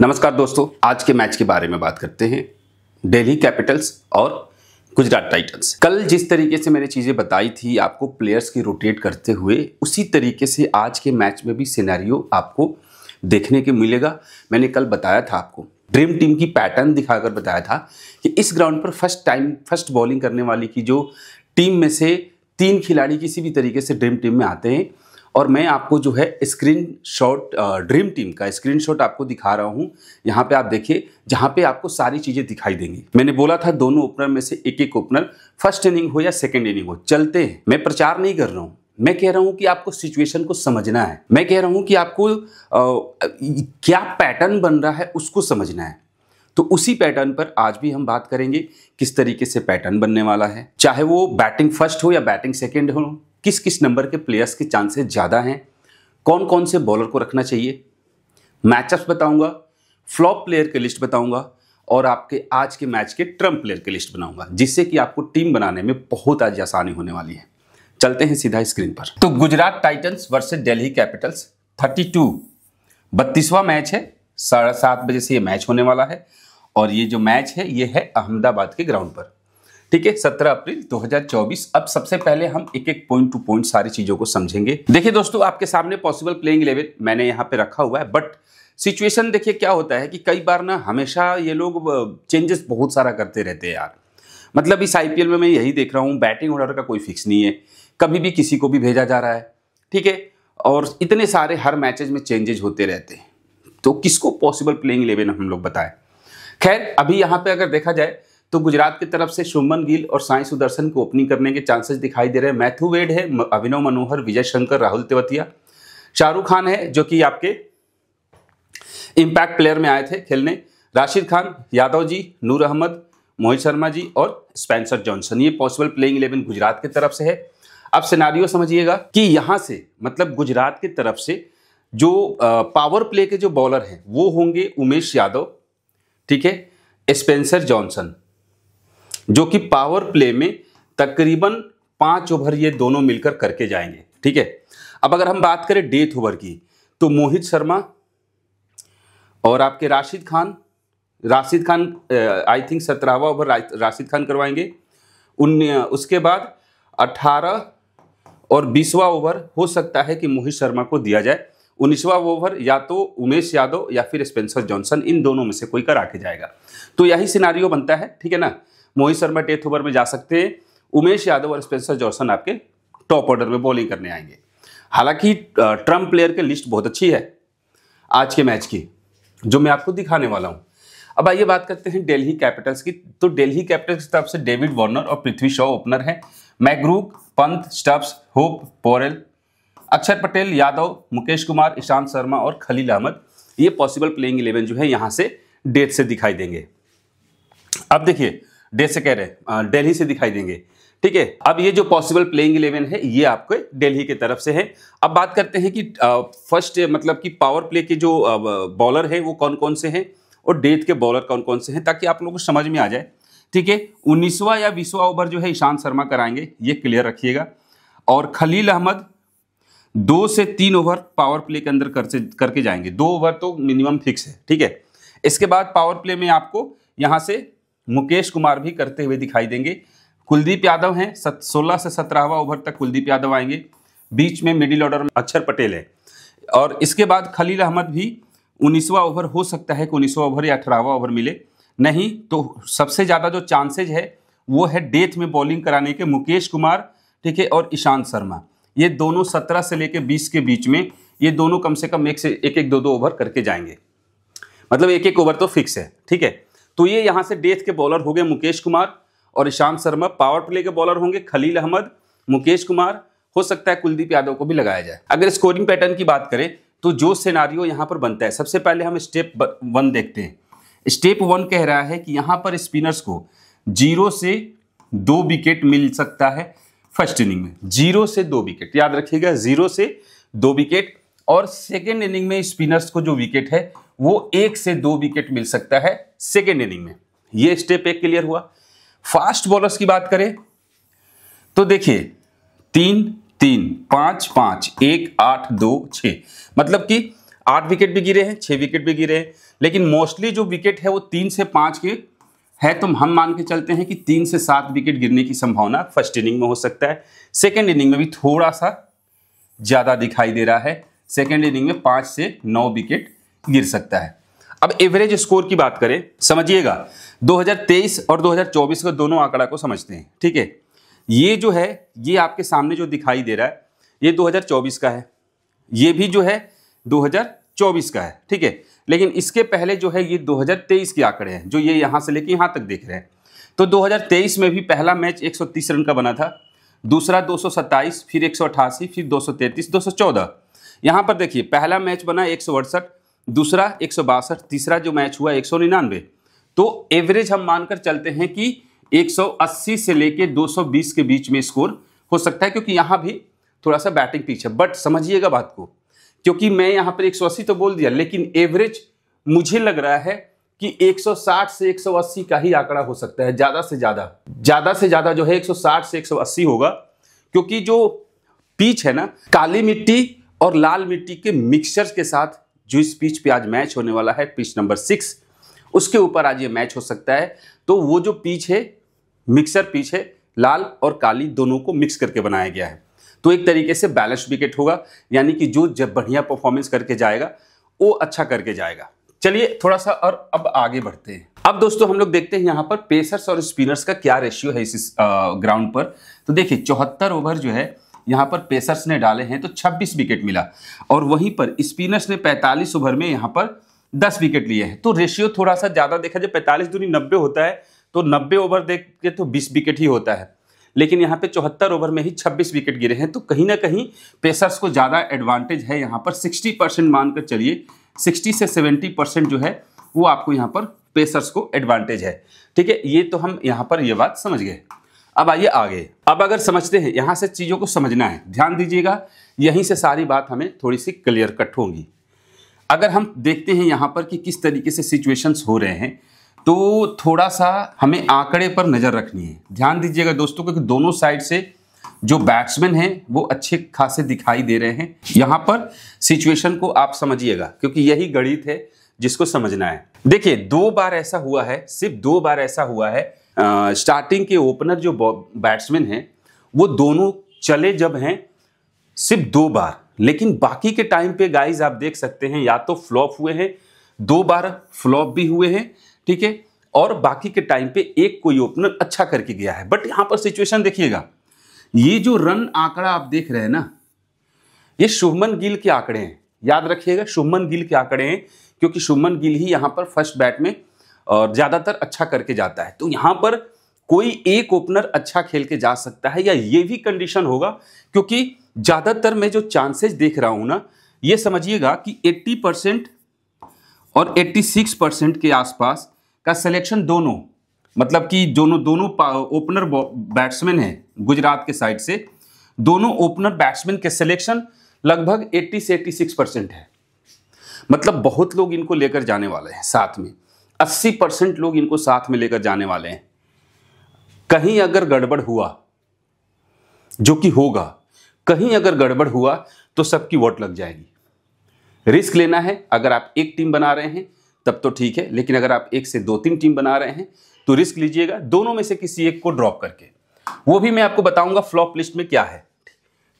नमस्कार दोस्तों आज के मैच के बारे में बात करते हैं दिल्ली कैपिटल्स और गुजरात टाइटंस कल जिस तरीके से मैंने चीज़ें बताई थी आपको प्लेयर्स की रोटेट करते हुए उसी तरीके से आज के मैच में भी सिनेरियो आपको देखने के मिलेगा मैंने कल बताया था आपको ड्रीम टीम की पैटर्न दिखाकर बताया था कि इस ग्राउंड पर फर्स्ट टाइम फर्स्ट बॉलिंग करने वाली की जो टीम में से तीन खिलाड़ी किसी भी तरीके से ड्रीम टीम में आते हैं और मैं आपको जो है स्क्रीन शॉट ड्रीम टीम का स्क्रीन शॉट आपको दिखा रहा हूँ यहाँ पे आप देखिए जहाँ पे आपको सारी चीज़ें दिखाई देंगी मैंने बोला था दोनों ओपनर में से एक एक ओपनर फर्स्ट इनिंग हो या सेकेंड इनिंग हो चलते हैं मैं प्रचार नहीं कर रहा हूँ मैं कह रहा हूं कि आपको सिचुएशन को समझना है मैं कह रहा हूं कि आपको आ, क्या पैटर्न बन रहा है उसको समझना है तो उसी पैटर्न पर आज भी हम बात करेंगे किस तरीके से पैटर्न बनने वाला है चाहे वो बैटिंग फर्स्ट हो या बैटिंग सेकेंड हो किस किस नंबर के प्लेयर्स के चांसेस ज़्यादा हैं कौन कौन से बॉलर को रखना चाहिए मैचअप्स बताऊंगा फ्लॉप प्लेयर की लिस्ट बताऊंगा और आपके आज के मैच के ट्रम्प प्लेयर की लिस्ट बनाऊंगा जिससे कि आपको टीम बनाने में बहुत आज आसानी होने वाली है चलते हैं सीधा स्क्रीन पर तो Gujarat Titans versus Delhi Capitals to बत्तीसवा मैच है साढ़े सात बजे से ये मैच होने वाला है और ये जो मैच है ये है अहमदाबाद के ग्राउंड पर ठीक है सत्रह अप्रैल 2024 अब सबसे पहले हम एक एक पॉइंट टू पॉइंट सारी चीजों को समझेंगे देखिए दोस्तों आपके सामने पॉसिबल प्लेइंग इलेवन मैंने यहाँ पे रखा हुआ है बट सिचुएशन देखिए क्या होता है कि कई बार ना हमेशा ये लोग चेंजेस बहुत सारा करते रहते हैं यार मतलब इस आई में मैं यही देख रहा हूँ बैटिंग ऑर्डर का कोई फिक्स नहीं है कभी भी किसी को भी भेजा जा रहा है ठीक है और इतने सारे हर मैचेज में चेंजेज होते रहते हैं तो किसको पॉसिबल प्लेइंग इलेवन हम लोग बताएं खैर अभी यहाँ पे अगर देखा जाए तो गुजरात की तरफ से शुभमन गिल और साई सुदर्शन को ओपनिंग करने के चांसेस दिखाई दे रहे हैं मैथ्यू वेड है अभिनव मनोहर विजय शंकर राहुल तेवतिया शाहरुख खान है जो कि आपके इम्पैक्ट प्लेयर में आए थे खेलने राशिद खान यादव जी नूर अहमद मोहित शर्मा जी और स्पेंसर जॉनसन ये पॉसिबल प्लेइंग इलेवन गुजरात की तरफ से है अब सिनारियो समझिएगा कि यहाँ से मतलब गुजरात की तरफ से जो पावर प्ले के जो बॉलर हैं वो होंगे उमेश यादव ठीक है स्पेंसर जॉनसन जो कि पावर प्ले में तकरीबन पांच ओवर ये दोनों मिलकर करके जाएंगे ठीक है अब अगर हम बात करें डेथ ओवर की तो मोहित शर्मा और आपके राशिद खान राशिद खान आई थिंक सत्रहवा ओवर राशिद खान करवाएंगे उन उसके बाद अठारह और बीसवा ओवर हो सकता है कि मोहित शर्मा को दिया जाए उन्नीसवा ओवर या तो उमेश यादव या फिर स्पेंसर जॉनसन इन दोनों में से कोई करा के जाएगा तो यही सिनारियो बनता है ठीक है ना मोहित शर्मा टेथ ओवर में जा सकते हैं उमेश यादव और स्पेंसर जॉर्सन आपके टॉप ऑर्डर में बॉलिंग करने आएंगे हालांकि ट्रंप प्लेयर की लिस्ट बहुत अच्छी है आज के मैच की जो मैं आपको दिखाने वाला हूँ अब आइए बात करते हैं डेल्ही कैपिटल्स की तो डेल्ही कैपिटल्स की तरफ से डेविड वार्नर और पृथ्वी शॉ ओपनर हैं McGurk Pant Stubbs Hope Porel Axar Patel Yadav Mukesh Kumar Ishant Sharma और खलील अहमद ये पॉसिबल प्लेइंग इलेवन जो है यहाँ से डेथ से दिखाई देंगे अब देखिए डे से कह रहे दिल्ली से दिखाई देंगे ठीक है अब ये जो पॉसिबल प्लेइंग इलेवन है ये आपको दिल्ली की तरफ से है अब बात करते हैं कि फर्स्ट मतलब कि पावर प्ले के जो बॉलर है वो कौन कौन से हैं और डेथ के बॉलर कौन कौन से हैं ताकि आप लोगों को समझ में आ जाए ठीक है उन्नीसवा या बीसवा ओवर जो है ईशांत शर्मा कराएंगे ये क्लियर रखिएगा और खलील अहमद दो से तीन ओवर पावर प्ले के अंदर कर करके जाएंगे दो ओवर तो मिनिमम फिक्स है ठीक है इसके बाद पावर प्ले में आपको यहाँ से मुकेश कुमार भी करते हुए दिखाई देंगे कुलदीप यादव हैं सत सोलह से सत्रहवा ओवर तक कुलदीप यादव आएंगे बीच में मिडिल ऑर्डर में अक्षर पटेल है और इसके बाद खलील अहमद भी उन्नीसवा ओवर हो सकता है कि उन्नीसवा ओवर या अठारहवा ओवर मिले नहीं तो सबसे ज़्यादा जो चांसेज है वो है डेथ में बॉलिंग कराने के मुकेश कुमार ठीक है और ईशांत शर्मा ये दोनों सत्रह से लेकर बीस के बीच में ये दोनों कम से कम एक से एक एक दो दो ओवर करके जाएंगे मतलब एक एक ओवर तो फिक्स है ठीक है तो ये यहाँ से डेथ के बॉलर हो गए मुकेश कुमार और ईशांत शर्मा पावर प्ले के बॉलर होंगे खलील अहमद मुकेश कुमार हो सकता है कुलदीप यादव को भी लगाया जाए अगर स्कोरिंग पैटर्न की बात करें तो जो सिनारियो यहाँ पर बनता है सबसे पहले हम स्टेप वन देखते हैं स्टेप वन कह रहा है कि यहाँ पर स्पिनर्स को जीरो से दो विकेट मिल सकता है फर्स्ट इनिंग में जीरो से दो विकेट याद रखिएगा जीरो से दो विकेट और सेकेंड इनिंग में स्पिनर्स को जो विकेट है वो एक से दो विकेट मिल सकता है सेकेंड इनिंग में ये स्टेप एक क्लियर हुआ फास्ट बॉलर्स की बात करें तो देखिए तीन तीन पांच पांच एक आठ दो छ मतलब कि आठ विकेट भी गिरे हैं छह विकेट भी गिरे हैं लेकिन मोस्टली जो विकेट है वो तीन से पांच के है तो हम मान के चलते हैं कि तीन से सात विकेट गिरने की संभावना फर्स्ट इनिंग में हो सकता है सेकेंड इनिंग में भी थोड़ा सा ज़्यादा दिखाई दे रहा है सेकेंड इनिंग में पांच से नौ विकेट गिर सकता है अब एवरेज स्कोर की बात करें समझिएगा 2023 और 2024 का दोनों आंकड़ा को समझते हैं ठीक है ये जो है ये आपके सामने जो दिखाई दे रहा है ये 2024 का है ये भी जो है 2024 का है ठीक है लेकिन इसके पहले जो है ये 2023 के आंकड़े हैं जो ये यहाँ से लेके यहाँ तक देख रहे हैं तो 2023 में भी पहला मैच 130 रन का बना था दूसरा 227 फिर 188 फिर 233 214 यहाँ पर देखिए पहला मैच बना एक सौ अड़सठ दूसरा एक तीसरा जो मैच हुआ एक तो एवरेज हम मानकर चलते हैं कि 180 से लेके 220 के बीच में स्कोर हो सकता है क्योंकि यहाँ भी थोड़ा सा बैटिंग पीछे बट समझिएगा बात को क्योंकि मैं यहाँ पर 180 तो बोल दिया लेकिन एवरेज मुझे लग रहा है कि 160 से 180 का ही आंकड़ा हो सकता है ज़्यादा से ज़्यादा ज़्यादा से ज़्यादा जो है 160 से 180 होगा क्योंकि जो पीच है ना काली मिट्टी और लाल मिट्टी के मिक्सचर्स के साथ जिस पिच पे आज मैच होने वाला है पिच नंबर सिक्स उसके ऊपर आज ये मैच हो सकता है तो वो जो पिच है मिक्सर पिच है लाल और काली दोनों को मिक्स करके बनाया गया है तो एक तरीके से बैलेंस विकेट होगा यानी कि जो जब बढ़िया परफॉर्मेंस करके जाएगा वो अच्छा करके जाएगा चलिए थोड़ा सा और अब आगे बढ़ते हैं अब दोस्तों हम लोग देखते हैं यहाँ पर पेसर्स और स्पिनर्स का क्या रेशियो है इस, इस ग्राउंड पर तो देखिए चौहत्तर ओवर जो है यहाँ पर पेसर्स ने डाले हैं तो 26 विकेट मिला और वहीं पर स्पिनर्स ने 45 ओवर में यहाँ पर 10 विकेट लिए हैं तो रेशियो थोड़ा सा ज़्यादा देखा जाए पैंतालीस दूनी नब्बे होता है तो नब्बे ओवर देख के तो बीस विकेट ही होता है लेकिन यहाँ पे चौहत्तर ओवर में ही 26 विकेट गिरे हैं तो कहीं ना कहीं पेसर्स को ज़्यादा एडवांटेज है यहाँ पर 60 परसेंट मानकर चलिए 60 से 70 परसेंट जो है वो आपको यहाँ पर पेसर्स को एडवांटेज है ठीक है ये तो हम यहाँ पर ये बात समझ गए अब आइए आगे अब अगर समझते हैं यहाँ से चीज़ों को समझना है ध्यान दीजिएगा यहीं से सारी बात हमें थोड़ी सी क्लियर कट होगी अगर हम देखते हैं यहाँ पर कि किस तरीके से सिचुएशंस हो रहे हैं तो थोड़ा सा हमें आंकड़े पर नज़र रखनी है ध्यान दीजिएगा दोस्तों क्योंकि दोनों साइड से जो बैट्समैन हैं वो अच्छे खासे दिखाई दे रहे हैं यहाँ पर सिचुएशन को आप समझिएगा क्योंकि यही गणित है जिसको समझना है देखिए दो बार ऐसा हुआ है सिर्फ दो बार ऐसा हुआ है आ, स्टार्टिंग के ओपनर जो बैट्समैन हैं वो दोनों चले जब हैं सिर्फ दो बार लेकिन बाकी के टाइम पे गाइस आप देख सकते हैं या तो फ्लॉप हुए हैं दो बार फ्लॉप भी हुए हैं ठीक है और बाकी के टाइम पे एक कोई ओपनर अच्छा करके गया है बट यहाँ पर सिचुएशन देखिएगा ये जो रन आंकड़ा आप देख रहे हैं ना ये शुभमन गिल के आंकड़े हैं याद रखिएगा शुभमन गिल के आंकड़े हैं क्योंकि शुभमन गिल ही यहाँ पर फर्स्ट बैट में और ज़्यादातर अच्छा करके जाता है तो यहाँ पर कोई एक ओपनर अच्छा खेल के जा सकता है या ये भी कंडीशन होगा क्योंकि ज़्यादातर मैं जो चांसेस देख रहा हूँ ना ये समझिएगा कि 80 परसेंट और 86 परसेंट के आसपास का सिलेक्शन दोनों मतलब कि दोनों दोनों ओपनर बैट्समैन हैं गुजरात के साइड से दोनों ओपनर बैट्समैन के सिलेक्शन लगभग 80 से 86 परसेंट है मतलब बहुत लोग इनको लेकर जाने वाले हैं साथ में अस्सी परसेंट लोग इनको साथ में लेकर जाने वाले हैं कहीं अगर गड़बड़ हुआ जो कि होगा कहीं अगर गड़बड़ हुआ तो सबकी वोट लग जाएगी रिस्क लेना है अगर आप एक टीम बना रहे हैं तब तो ठीक है लेकिन अगर आप एक से दो तीन टीम बना रहे हैं तो रिस्क लीजिएगा दोनों में से किसी एक को ड्रॉप करके वो भी मैं आपको बताऊंगा फ्लॉप लिस्ट में क्या है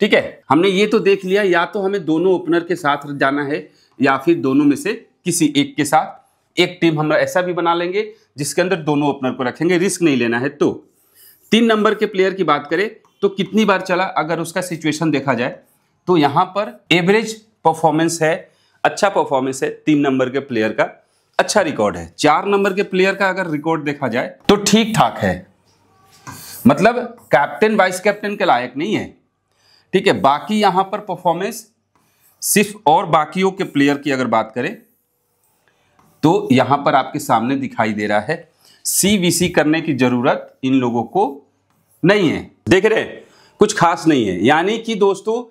ठीक है हमने ये तो देख लिया या तो हमें दोनों ओपनर के साथ जाना है या फिर दोनों में से किसी एक के साथ एक टीम हम ऐसा भी बना लेंगे जिसके अंदर दोनों ओपनर को रखेंगे रिस्क नहीं लेना है तो तीन नंबर के प्लेयर की बात करें तो कितनी बार चला अगर उसका सिचुएशन देखा जाए तो यहाँ पर एवरेज परफॉर्मेंस है अच्छा परफॉर्मेंस है तीन नंबर के प्लेयर का अच्छा रिकॉर्ड है चार नंबर के प्लेयर का अगर रिकॉर्ड देखा जाए तो ठीक ठाक है मतलब कैप्टन वाइस कैप्टन के लायक नहीं है ठीक है बाकी यहाँ पर परफॉर्मेंस सिर्फ और बाकियों के प्लेयर की अगर बात करें तो यहां पर आपके सामने दिखाई दे रहा है सीवीसी करने की ज़रूरत इन लोगों को नहीं है देख रहे कुछ खास नहीं है यानी कि दोस्तों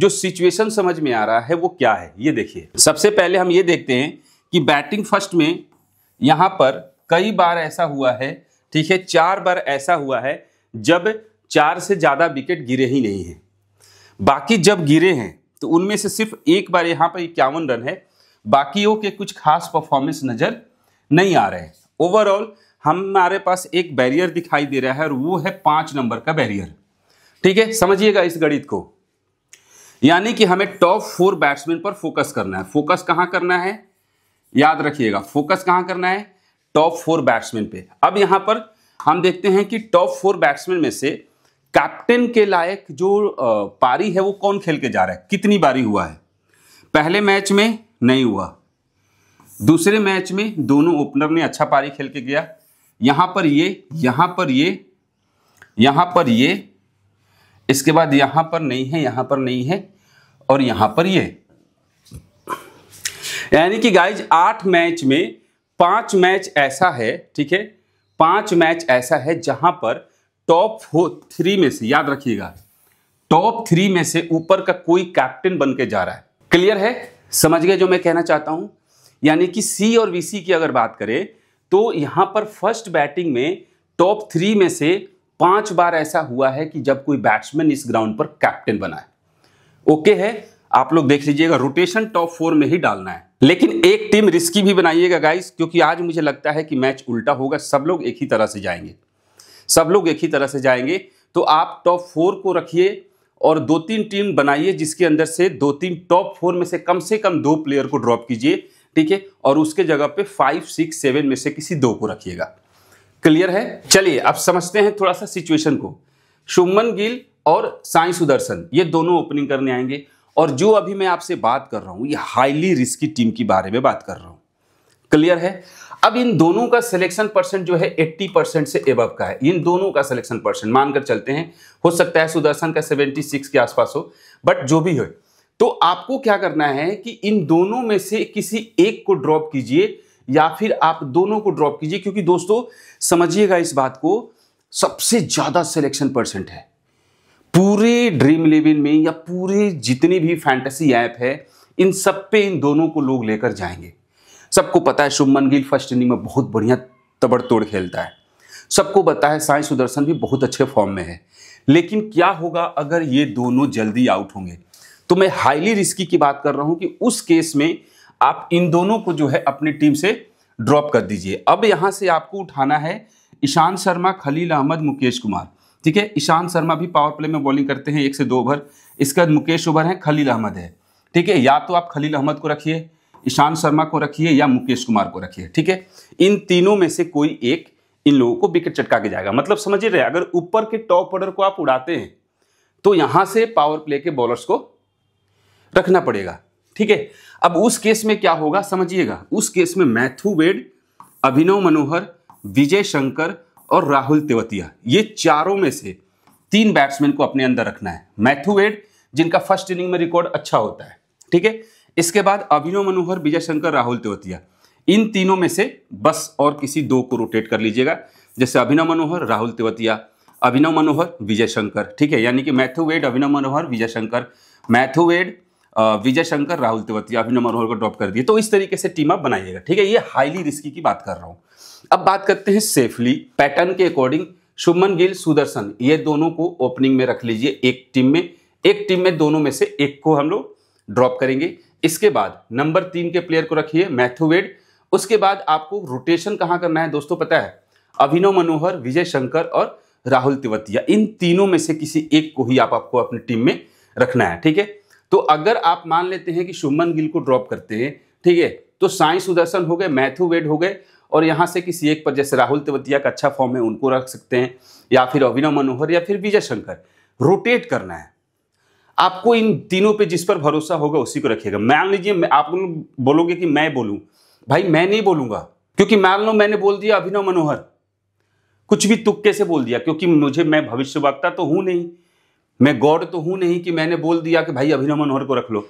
जो सिचुएशन समझ में आ रहा है वो क्या है ये देखिए सबसे पहले हम ये देखते हैं कि बैटिंग फर्स्ट में यहां पर कई बार ऐसा हुआ है ठीक है चार बार ऐसा हुआ है जब चार से ज़्यादा विकेट गिरे ही नहीं है बाकी जब गिरे हैं तो उनमें से सिर्फ एक बार यहां पर इक्यावन रन है बाकियों के कुछ खास परफॉर्मेंस नज़र नहीं आ रहे हैं ओवरऑल हमारे पास एक बैरियर दिखाई दे रहा है और वो है पांच नंबर का बैरियर ठीक है समझिएगा इस गणित को यानी कि हमें टॉप फोर बैट्समैन पर फोकस करना है फोकस कहां करना है याद रखिएगा फोकस कहां करना है टॉप फोर बैट्समैन पे अब यहां पर हम देखते हैं कि टॉप फोर बैट्समैन में से कैप्टन के लायक जो पारी है वो कौन खेल के जा रहा है कितनी बारी हुआ है पहले मैच में नहीं हुआ दूसरे मैच में दोनों ओपनर ने अच्छा पारी खेल के गया यहां पर ये यहां पर ये यहां पर ये इसके बाद यहां पर नहीं है यहां पर नहीं है और यहां पर ये यानी कि गाइज आठ मैच में पांच मैच ऐसा है ठीक है पांच मैच ऐसा है जहां पर टॉप थ्री में से याद रखिएगा टॉप थ्री में से ऊपर का कोई कैप्टन बन के जा रहा है क्लियर है समझ गए जो मैं कहना चाहता हूं यानी कि सी और वीसी की अगर बात करें तो यहां पर फर्स्ट बैटिंग में टॉप थ्री में से पांच बार ऐसा हुआ है कि जब कोई बैट्समैन इस ग्राउंड पर कैप्टन बना है ओके है आप लोग देख लीजिएगा रोटेशन टॉप फोर में ही डालना है लेकिन एक टीम रिस्की भी बनाइएगा गाइस क्योंकि आज मुझे लगता है कि मैच उल्टा होगा सब लोग एक ही तरह से जाएंगे सब लोग एक ही तरह से जाएंगे तो आप टॉप फोर को रखिए और दो तीन टीम बनाइए जिसके अंदर से दो तीन टॉप फोर में से कम से कम दो प्लेयर को ड्रॉप कीजिए ठीक है और उसके जगह पे फाइव सिक्स सेवन में से किसी दो को रखिएगा क्लियर है चलिए अब समझते हैं थोड़ा सा सिचुएशन को शुभमन गिल और साई सुदर्शन ये दोनों ओपनिंग करने आएंगे और जो अभी मैं आपसे बात कर रहा हूँ ये हाईली रिस्की टीम के बारे में बात कर रहा हूँ क्लियर है अब इन दोनों का सिलेक्शन परसेंट जो है 80 परसेंट से एबव का है इन दोनों का सिलेक्शन परसेंट मानकर चलते हैं हो सकता है सुदर्शन का 76 के आसपास हो बट जो भी हो तो आपको क्या करना है कि इन दोनों में से किसी एक को ड्रॉप कीजिए या फिर आप दोनों को ड्रॉप कीजिए क्योंकि दोस्तों समझिएगा इस बात को सबसे ज़्यादा सिलेक्शन परसेंट है पूरे ड्रीम इलेवन में या पूरे जितनी भी फैंटेसी ऐप है इन सब पे इन दोनों को लोग लेकर जाएंगे सबको पता है शुभमन गिल फर्स्ट इनिंग में बहुत बढ़िया तबड़तोड़ खेलता है सबको पता है साई सुदर्शन भी बहुत अच्छे फॉर्म में है लेकिन क्या होगा अगर ये दोनों जल्दी आउट होंगे तो मैं हाईली रिस्की की बात कर रहा हूं कि उस केस में आप इन दोनों को जो है अपनी टीम से ड्रॉप कर दीजिए अब यहां से आपको उठाना है ईशांत शर्मा खलील अहमद मुकेश कुमार ठीक है ईशांत शर्मा भी पावर प्ले में बॉलिंग करते हैं एक से दो ओवर इसके बाद मुकेश ओवर है खलील अहमद है ठीक है या तो आप खलील अहमद को रखिए ईशान शर्मा को रखिए या मुकेश कुमार को रखिए ठीक है इन तीनों में से कोई एक इन लोगों को विकेट चटका के जाएगा मतलब समझिए रहे अगर ऊपर के टॉप ऑर्डर को आप उड़ाते हैं तो यहां से पावर प्ले के बॉलर्स को रखना पड़ेगा ठीक है अब उस केस में क्या होगा समझिएगा उस केस में मैथ्यू वेड अभिनव मनोहर विजय शंकर और राहुल तेवतिया ये चारों में से तीन बैट्समैन को अपने अंदर रखना है मैथ्यू वेड जिनका फर्स्ट इनिंग में रिकॉर्ड अच्छा होता है ठीक है इसके बाद अभिनव मनोहर विजय शंकर राहुल तेवतिया इन तीनों में से बस और किसी दो को रोटेट कर लीजिएगा जैसे अभिनव मनोहर राहुल तेवतिया अभिनव मनोहर विजय शंकर ठीक है यानी कि Matthew Wade Abhinav Manohar Vijay Shankar Matthew Wade Vijay Shankar Rahul Tewatia Abhinav Manohar को ड्रॉप कर दिए तो इस तरीके से टीम आप बनाइएगा ठीक है ये हाईली रिस्की की बात कर रहा हूँ अब बात करते हैं सेफली पैटर्न के अकॉर्डिंग शुभमन गिल सुदर्शन ये दोनों को ओपनिंग में रख लीजिए एक टीम में एक टीम में दोनों में से एक को हम लोग ड्रॉप करेंगे इसके बाद नंबर तीन के प्लेयर को रखिए मैथ्यूवेड उसके बाद आपको रोटेशन कहाँ करना है दोस्तों पता है अभिनव मनोहर विजय शंकर और राहुल तिवतिया इन तीनों में से किसी एक को ही आप आपको अपनी टीम में रखना है ठीक है तो अगर आप मान लेते हैं कि शुभमन गिल को ड्रॉप करते हैं ठीक है तो साई सुदर्शन हो गए मैथ्यू वेड हो गए और यहाँ से किसी एक पर जैसे राहुल तिवतिया का अच्छा फॉर्म है उनको रख सकते हैं या फिर अभिनव मनोहर या फिर विजय शंकर रोटेट करना है आपको इन तीनों पे जिस पर भरोसा होगा उसी को रखिएगा मान लीजिए आप बोलोगे कि मैं बोलूं भाई मैं नहीं बोलूंगा क्योंकि मान लो मैंने बोल दिया अभिनव मनोहर कुछ भी तुक्के से बोल दिया क्योंकि मुझे मैं भविष्यवक्ता तो हूं नहीं मैं गौर तो हूं नहीं कि मैंने बोल दिया कि भाई अभिनव मनोहर को रख लो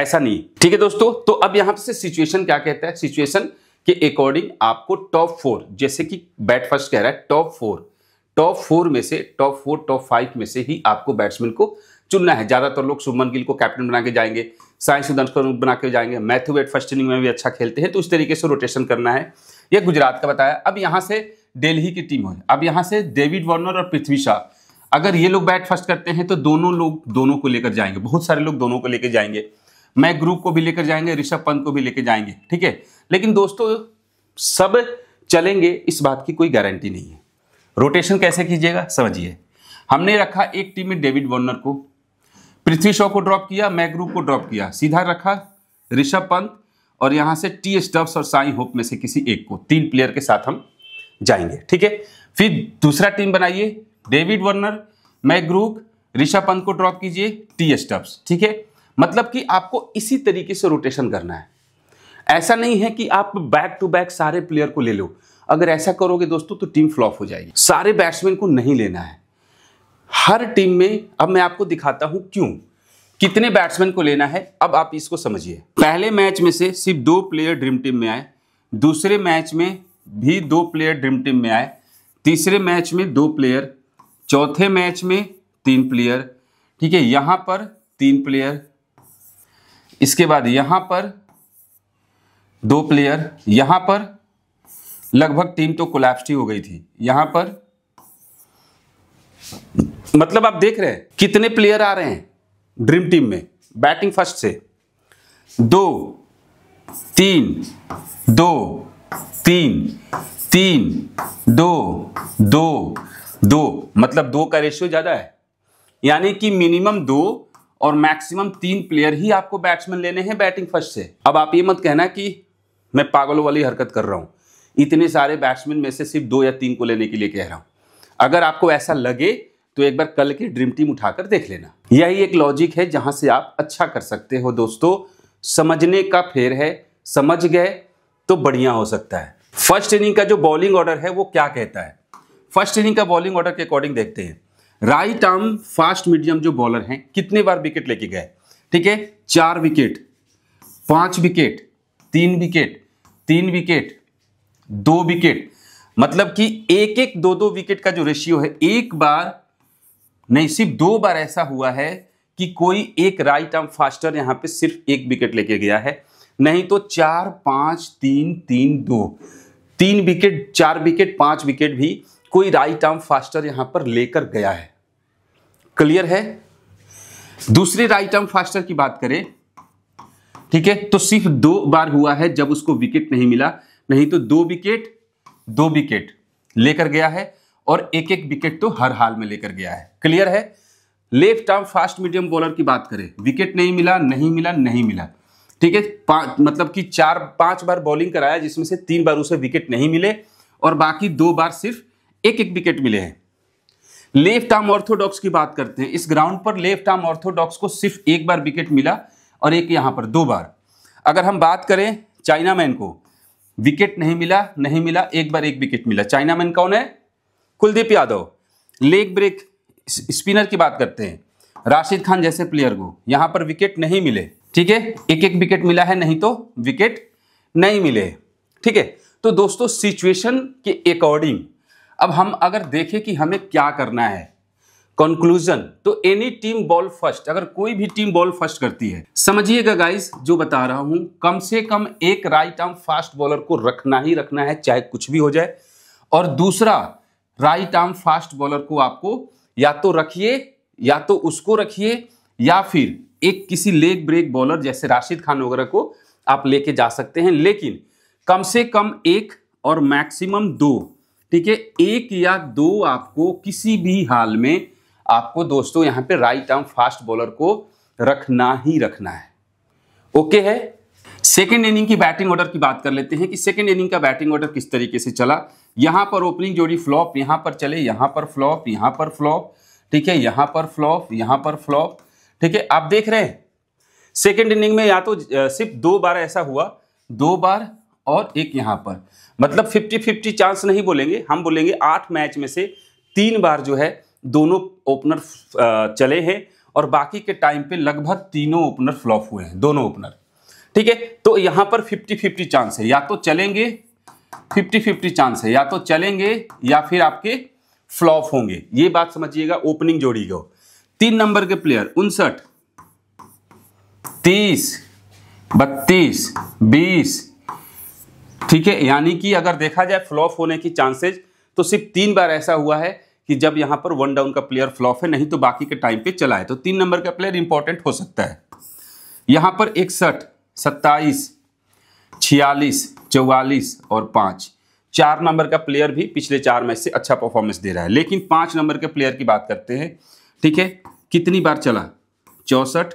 ऐसा नहीं ठीक है दोस्तों तो अब यहां से सिचुएशन क्या कहता है सिचुएशन के अकॉर्डिंग आपको टॉप फोर जैसे कि बैट फर्स्ट कह रहा है टॉप फोर टॉप फोर में से टॉप फोर टॉप फाइव में से ही आपको बैट्समैन को चुनना है ज़्यादातर लोग शुभमन गिल को कैप्टन बना के जाएंगे साई सुदंश को बना के जाएंगे मैथ्यू एट फर्स्ट इनिंग में भी अच्छा खेलते हैं तो इस तरीके से रोटेशन करना है ये गुजरात का बताया अब यहाँ से दिल्ली की टीम हो अब यहाँ से डेविड वार्नर और पृथ्वी शाह अगर ये लोग बैट फर्स्ट करते हैं तो दोनों लोग दोनों को लेकर जाएंगे बहुत सारे लोग दोनों को लेकर जाएंगे मैं ग्रुप को भी लेकर जाएंगे ऋषभ पंत को भी लेकर जाएंगे ठीक है लेकिन दोस्तों सब चलेंगे इस बात की कोई गारंटी नहीं है रोटेशन कैसे कीजिएगा समझिए हमने रखा एक टीम में डेविड वार्नर को पृथ्वी शॉ को ड्रॉप किया मैग्रू को ड्रॉप किया सीधा रखा ऋषभ पंत और यहां से टी स्टब्स और साई होप में से किसी एक को तीन प्लेयर के साथ हम जाएंगे ठीक है फिर दूसरा टीम बनाइए David Warner McGurk Rishabh Pant को ड्रॉप कीजिए टी स्टब्स ठीक है मतलब कि आपको इसी तरीके से रोटेशन करना है ऐसा नहीं है कि आप बैक टू बैक सारे प्लेयर को ले लो अगर ऐसा करोगे दोस्तों तो टीम फ्लॉप हो जाएगी सारे बैट्समैन को नहीं लेना है हर टीम में अब मैं आपको दिखाता हूं क्यों कितने बैट्समैन को लेना है अब आप इसको समझिए पहले मैच में से सिर्फ दो प्लेयर ड्रीम टीम में आए दूसरे मैच में भी दो प्लेयर ड्रीम टीम में आए तीसरे मैच में दो प्लेयर चौथे मैच में तीन प्लेयर ठीक है यहां पर तीन प्लेयर इसके बाद यहां पर दो प्लेयर यहां पर लगभग टीम तो कोलैप्स ही हो गई थी यहां पर मतलब आप देख रहे हैं कितने प्लेयर आ रहे हैं ड्रीम टीम में बैटिंग फर्स्ट से दो तीन दो तीन तीन दो दो दो मतलब दो का रेशियो ज़्यादा है यानी कि मिनिमम दो और मैक्सिमम तीन प्लेयर ही आपको बैट्समैन लेने हैं बैटिंग फर्स्ट से अब आप ये मत कहना कि मैं पागलों वाली हरकत कर रहा हूं इतने सारे बैट्समैन में से सिर्फ दो या तीन को लेने के लिए कह रहा हूं अगर आपको ऐसा लगे तो एक बार कल की ड्रीम टीम उठाकर देख लेना यही एक लॉजिक है जहां से आप अच्छा कर सकते हो दोस्तों समझने का फेर है समझ गए तो बढ़िया हो सकता है फर्स्ट इनिंग का जो बॉलिंग ऑर्डर है वो क्या कहता है फर्स्ट इनिंग का बॉलिंग ऑर्डर के अकॉर्डिंग देखते हैं राइट आर्म फास्ट मीडियम जो बॉलर हैं कितने बार विकेट लेके गए ठीक है चार विकेट पांच विकेट तीन विकेट तीन विकेट दो विकेट मतलब कि एक एक दो दो विकेट का जो रेशियो है एक बार नहीं सिर्फ दो बार ऐसा हुआ है कि कोई एक राइट आर्म फास्टर यहाँ पे सिर्फ एक विकेट लेके गया है नहीं तो चार पाँच तीन तीन दो तीन विकेट चार विकेट पाँच विकेट भी कोई राइट आर्म फास्टर यहाँ पर लेकर गया है क्लियर है दूसरे राइट आर्म फास्टर की बात करें ठीक है तो सिर्फ दो बार हुआ है जब उसको विकेट नहीं मिला नहीं तो दो विकेट दो विकेट लेकर गया है और एक एक विकेट तो हर हाल में लेकर गया है क्लियर है left arm fast medium bowler की बात करें विकेट नहीं मिला नहीं मिला नहीं मिला ठीक है मतलब कि चार पांच बार बॉलिंग कराया जिसमें से तीन बार उसे विकेट नहीं मिले और बाकी दो बार सिर्फ एक एक विकेट मिले हैं लेफ्ट आर्म ऑर्थोडॉक्स की बात करते हैं इस ग्राउंड पर लेफ्ट आर्म ऑर्थोडॉक्स को सिर्फ एक बार विकेट मिला और एक यहां पर दो बार अगर हम बात करें चाइना मैन को विकेट नहीं मिला नहीं मिला एक बार एक विकेट मिला चाइना मैन कौन है Kuldeep Yadav leg break spinner की बात करते हैं राशिद खान जैसे प्लेयर को यहाँ पर विकेट नहीं मिले ठीक है एक एक विकेट मिला है नहीं तो विकेट नहीं मिले ठीक है तो दोस्तों सिचुएशन के अकॉर्डिंग अब हम अगर देखें कि हमें क्या करना है कंक्लूजन तो एनी टीम बॉल फर्स्ट अगर कोई भी टीम बॉल फर्स्ट करती है समझिएगा गाइस जो बता रहा हूं कम से कम एक राइट आर्म फास्ट बॉलर को रखना ही रखना है चाहे कुछ भी हो जाए और दूसरा राइट आर्म फास्ट बॉलर को आपको या तो रखिए या तो उसको रखिए या फिर एक किसी लेग ब्रेक बॉलर जैसे राशिद खान वगैरह को आप लेके जा सकते हैं लेकिन कम से कम एक और मैक्सिमम दो ठीक है एक या दो आपको किसी भी हाल में आपको दोस्तों यहां पे राइट आर्म फास्ट बॉलर को रखना ही रखना है ओके है सेकेंड इनिंग की बैटिंग ऑर्डर की बात कर लेते हैं कि सेकेंड इनिंग का बैटिंग ऑर्डर किस तरीके से चला यहां पर ओपनिंग जोड़ी फ्लॉप यहां पर चले यहां पर फ्लॉप यहां पर फ्लॉप ठीक है यहां पर फ्लॉप यहां पर फ्लॉप ठीक है आप देख रहे हैं सेकेंड इनिंग में या तो सिर्फ दो बार ऐसा हुआ दो बार और एक यहां पर मतलब फिफ्टी फिफ्टी चांस नहीं बोलेंगे हम बोलेंगे आठ मैच में से तीन बार जो है दोनों ओपनर चले हैं और बाकी के टाइम पे लगभग तीनों ओपनर फ्लॉप हुए हैं दोनों ओपनर ठीक है तो यहां पर फिफ्टी फिफ्टी चांस है या तो चलेंगे फिफ्टी फिफ्टी चांस है या तो चलेंगे या फिर आपके फ्लॉप होंगे ये बात समझिएगा ओपनिंग जोड़ी को तीन नंबर के प्लेयर उनसठ तीस बत्तीस बीस ठीक है यानी कि अगर देखा जाए फ्लॉप होने की चांसेज तो सिर्फ तीन बार ऐसा हुआ है कि जब यहां पर वन डाउन का प्लेयर फ्लॉप है नहीं तो बाकी के टाइम पे चला है तो तीन नंबर का प्लेयर इंपॉर्टेंट हो सकता है यहां पर इकसठ सत्ताईस छियालीस चौवालीस और पाँच चार नंबर का प्लेयर भी पिछले चार मैच से अच्छा परफॉर्मेंस दे रहा है लेकिन पाँच नंबर के प्लेयर की बात करते हैं ठीक है कितनी बार चला चौंसठ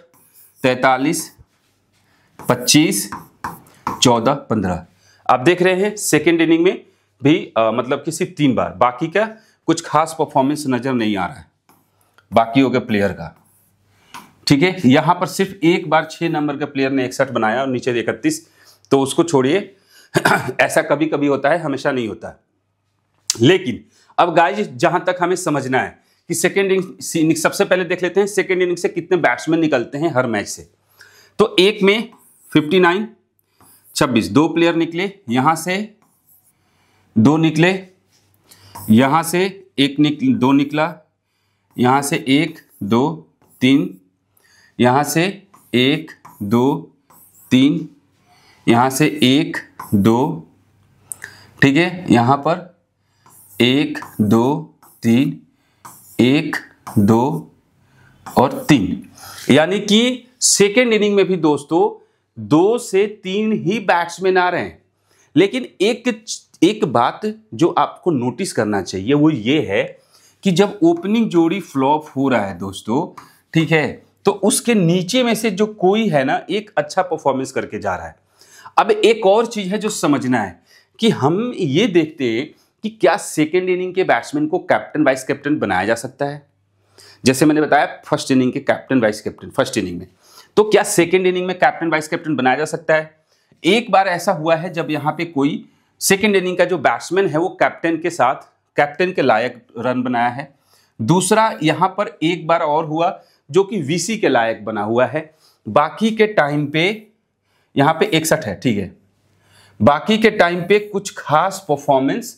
तैतालीस पच्चीस चौदह पंद्रह आप देख रहे हैं सेकेंड इनिंग में भी आ, मतलब कि सिर्फ तीन बार बाकी का कुछ खास परफॉर्मेंस नज़र नहीं आ रहा है बाकी हो गया प्लेयर का ठीक है यहाँ पर सिर्फ एक बार छः नंबर के प्लेयर ने इकसठ बनाया और नीचे इकतीस तो उसको छोड़िए ऐसा कभी कभी होता है हमेशा नहीं होता लेकिन अब गाइज जहां तक हमें समझना है कि सेकेंड इनिंग सबसे पहले देख लेते हैं सेकेंड इनिंग से कितने बैट्समैन निकलते हैं हर मैच से तो एक में 59 26 दो प्लेयर निकले यहां से दो निकले यहां से एक निक, दो निकला यहां से एक दो तीन यहां से एक दो तीन यहां से एक दो ठीक है यहाँ पर एक दो तीन एक दो और तीन यानी कि सेकेंड इनिंग में भी दोस्तों दो से तीन ही बैट्समैन आ रहे हैं लेकिन एक एक बात जो आपको नोटिस करना चाहिए वो ये है कि जब ओपनिंग जोड़ी फ्लॉप हो रहा है दोस्तों ठीक है तो उसके नीचे में से जो कोई है ना एक अच्छा परफॉर्मेंस करके जा रहा है अब एक और चीज़ है जो समझना है कि हम ये देखते हैं कि क्या सेकेंड इनिंग के बैट्समैन को कैप्टन वाइस कैप्टन बनाया जा सकता है जैसे मैंने बताया फर्स्ट इनिंग के captain vice captain first inning में तो क्या सेकेंड इनिंग में कैप्टन वाइस कैप्टन बनाया जा सकता है एक बार ऐसा हुआ है जब यहाँ पे कोई सेकेंड इनिंग का जो बैट्समैन है वो कैप्टन के साथ कैप्टन के लायक रन बनाया है दूसरा यहाँ पर एक बार और हुआ जो कि वीसी के लायक बना हुआ है बाकी के टाइम पे यहां पे इकसठ है ठीक है बाकी के टाइम पे कुछ खास परफॉर्मेंस